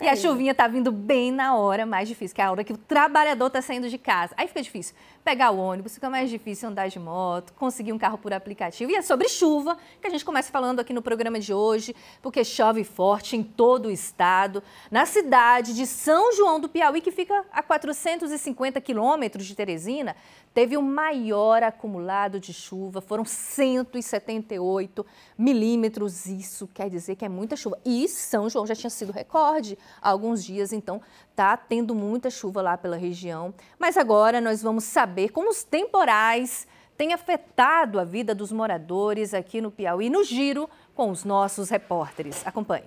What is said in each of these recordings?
E a chuvinha tá vindo bem na hora mais difícil, que é a hora que o trabalhador tá saindo de casa. Aí fica difícil, pegar o ônibus, fica mais difícil andar de moto, conseguir um carro por aplicativo. E é sobre chuva que a gente começa falando aqui no programa de hoje, porque chove forte em todo o estado. Na cidade de São João do Piauí, que fica a 450 quilômetros de Teresina, teve o maior acumulado de chuva, foram 178 milímetros. Isso quer dizer que é muita chuva. E São João já tinha sido recorde há alguns dias, então tá tendo muita chuva lá pela região. Mas agora nós vamos saber saber como os temporais têm afetado a vida dos moradores aqui no Piauí, no giro com os nossos repórteres. Acompanhe.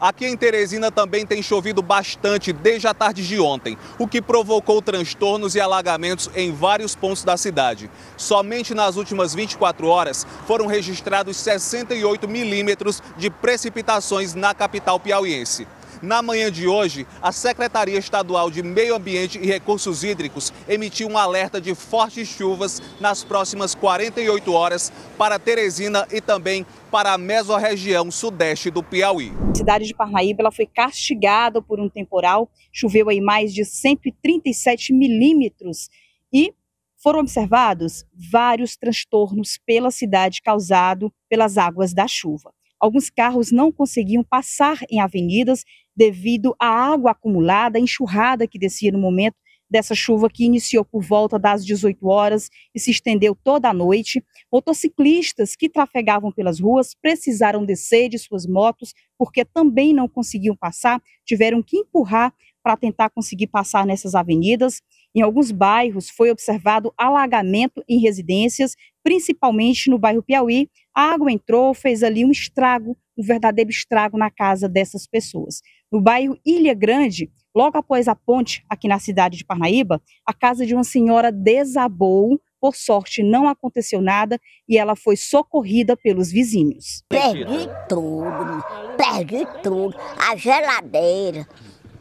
Aqui em Teresina também tem chovido bastante desde a tarde de ontem, o que provocou transtornos e alagamentos em vários pontos da cidade. Somente nas últimas 24 horas foram registrados 68 milímetros de precipitações na capital piauiense. Na manhã de hoje, a Secretaria Estadual de Meio Ambiente e Recursos Hídricos emitiu um alerta de fortes chuvas nas próximas 48 horas para Teresina e também para a mesorregião sudeste do Piauí. A cidade de Parnaíba ela foi castigada por um temporal, choveu aí mais de 137 milímetros e foram observados vários transtornos pela cidade causado pelas águas da chuva. Alguns carros não conseguiam passar em avenidas devido à água acumulada, enxurrada que descia no momento dessa chuva que iniciou por volta das 18 horas e se estendeu toda a noite. Motociclistas que trafegavam pelas ruas precisaram descer de suas motos porque também não conseguiam passar, tiveram que empurrar para tentar conseguir passar nessas avenidas. Em alguns bairros foi observado alagamento em residências, principalmente no bairro Piauí. A água entrou, fez ali um estrago, um verdadeiro estrago na casa dessas pessoas. No bairro Ilha Grande, logo após a ponte, aqui na cidade de Parnaíba, a casa de uma senhora desabou. Por sorte, não aconteceu nada e ela foi socorrida pelos vizinhos. Perdi tudo, perdi tudo. A geladeira,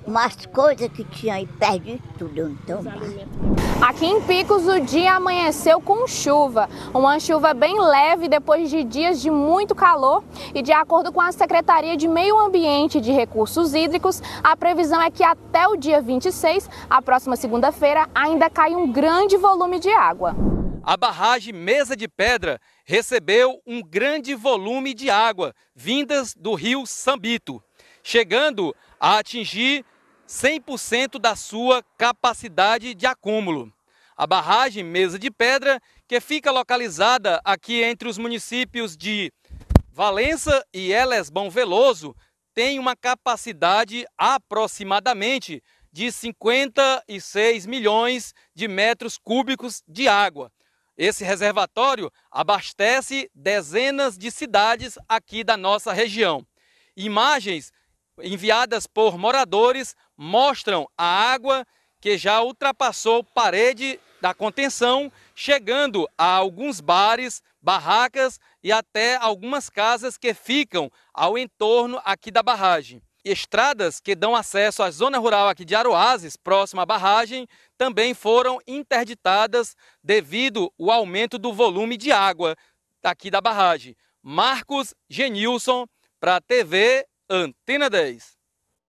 umas coisas que tinha e perdi tudo, então. Aqui em Picos o dia amanheceu com chuva, uma chuva bem leve depois de dias de muito calor e de acordo com a Secretaria de Meio Ambiente e de Recursos Hídricos, a previsão é que até o dia 26, a próxima segunda-feira, ainda cai um grande volume de água. A barragem Mesa de Pedra recebeu um grande volume de água vindas do rio Sambito chegando a atingir 100% da sua capacidade de acúmulo. A barragem Mesa de Pedra, que fica localizada aqui entre os municípios de Valença e Elesbão Veloso, tem uma capacidade aproximadamente de 56 milhões de metros cúbicos de água. Esse reservatório abastece dezenas de cidades aqui da nossa região. Imagens enviadas por moradores mostram a água que já ultrapassou parede da contenção, chegando a alguns bares, barracas e até algumas casas que ficam ao entorno aqui da barragem. Estradas que dão acesso à zona rural aqui de Aroazes, próxima à barragem, também foram interditadas devido ao aumento do volume de água aqui da barragem. Marcos Genilson, para a TV Antena 10.